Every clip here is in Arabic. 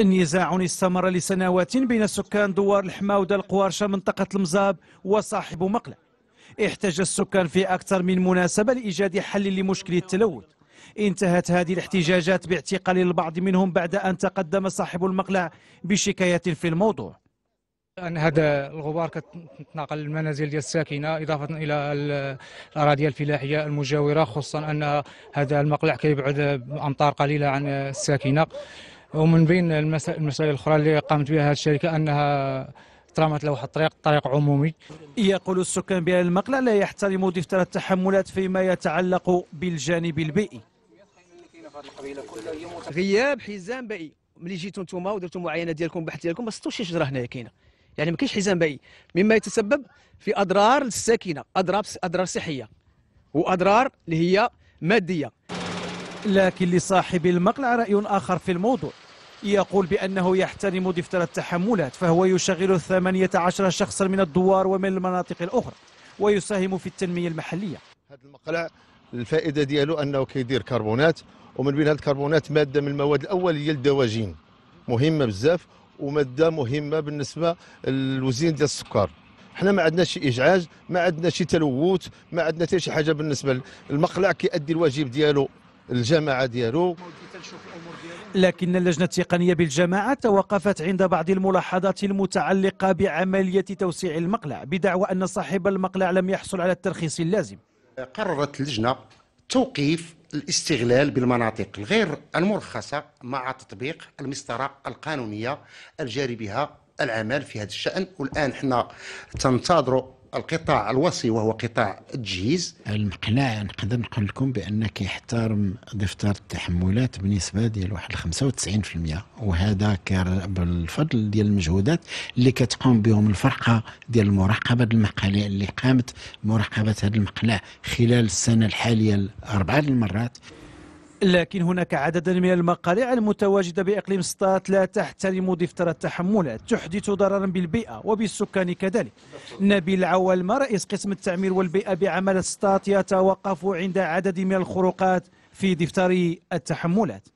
النزاع استمر لسنوات بين سكان دوار الحماودة القوارشة منطقة المزاب وصاحب مقلة احتج السكان في أكثر من مناسبة لإيجاد حل لمشكل التلوث انتهت هذه الاحتجاجات باعتقال البعض منهم بعد أن تقدم صاحب المقلع بشكاية في الموضوع ان هذا الغبار كتنقل المنازل ديال الساكنه اضافه الى الاراضي الفلاحيه المجاوره خصوصا ان هذا المقلع كيبعد أمطار قليله عن الساكنه ومن بين المسائل الاخرى اللي قامت بها هذه الشركه انها ترامت لوح الطريق طريق عمومي يقول السكان بأن المقلع لا يحترم دفتر التحملات فيما يتعلق بالجانب البيئي غياب حزام بيئي ملي جيتوا نتوما ودرتوا معاينه ديالكم بحث ديالكم ما شي شجره هنا كاينه يعني ما كاينش حزام بيئي مما يتسبب في اضرار للساكنه اضرار اضرار صحيه واضرار اللي هي ماديه لكن لصاحب المقلع راي اخر في الموضوع يقول بأنه يحترم دفتر التحملات فهو يشغل 18 شخصا من الدوار ومن المناطق الأخرى ويساهم في التنمية المحلية هذا المقلع الفائدة ديالو أنه كيدير كربونات ومن بين هذه الكربونات مادة من المواد الأولية للدواجين مهمة بزاف ومادة مهمة بالنسبة للوزين ديال السكر حنا ما عندناش شي إجعاج ما عندنا شي تلوث ما عندنا حتى شي حاجه بالنسبه للمقلع كيأدي الواجب ديالو الجماعه ديالو لكن اللجنة التقنية بالجماعة توقفت عند بعض الملاحظات المتعلقة بعملية توسيع المقلع بدعوى أن صاحب المقلع لم يحصل على الترخيص اللازم قررت اللجنة توقيف الاستغلال بالمناطق الغير المرخصة مع تطبيق المسطرة القانونية الجاري بها العمل في هذا الشأن والآن حنا تنتظروا القطاع الوصي وهو قطاع التجهيز المقنع نقدر نقول لكم بان كيحترم دفتر التحملات بنسبه ديال واحد 95% وهذا بالفضل ديال المجهودات اللي كتقوم بهم الفرقه ديال مراقبه المقاليع اللي قامت مراقبه هذا المقنع خلال السنه الحاليه اربعه المرات لكن هناك عددا من المقالع المتواجدة بإقليم سطات لا تحترم دفتر التحملات تحدث ضررا بالبيئة وبالسكان كذلك نبيل عوالمة رئيس قسم التعمير والبيئة بعمل سطات يتوقف عند عدد من الخروقات في دفتر التحملات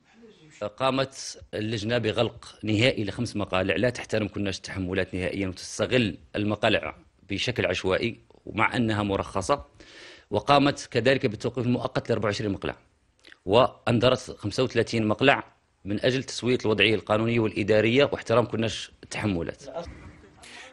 قامت اللجنه بغلق نهائي لخمس مقالع لا تحترم كناش التحملات نهائيا وتستغل المقالع بشكل عشوائي ومع انها مرخصه وقامت كذلك بالتوقيف المؤقت ل 24 مقلع وأندرت 35 مقلع من أجل تسوية الوضعية القانونية والإدارية واحترام كناش التحملات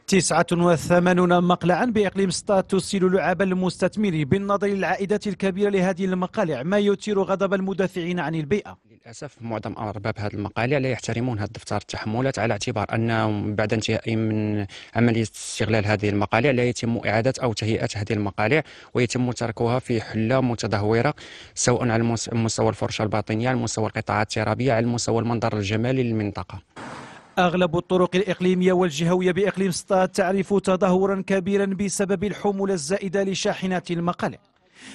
تسعة وثمانون مقلعا بإقليم سطات تسيل لعاب المستثمر بالنظر للعائدات الكبيرة لهذه المقالع ما يثير غضب المدافعين عن البيئة للأسف معظم أرباب هذه المقالع لا يحترمون هذا دفتر التحملات على اعتبار أنهم بعد انتهاء من عملية استغلال هذه المقالع لا يتم إعادة أو تهيئة هذه المقالع ويتم تركها في حلة متدهورة سواء على مستوى الفرشة الباطنية على مستوى القطاعات الترابية على مستوى المنظر الجمالي للمنطقة أغلب الطرق الإقليمية والجهوية بإقليم سطات تعرف تدهورا كبيرا بسبب الحمولة الزائدة لشاحنات المقالع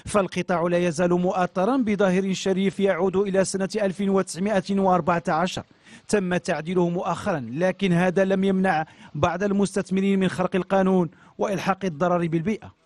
فالقطاع لا يزال مؤطرا بظاهر شريف يعود إلى سنة 1914 تم تعديله مؤخرا لكن هذا لم يمنع بعض المستثمرين من خرق القانون وإلحاق الضرر بالبيئة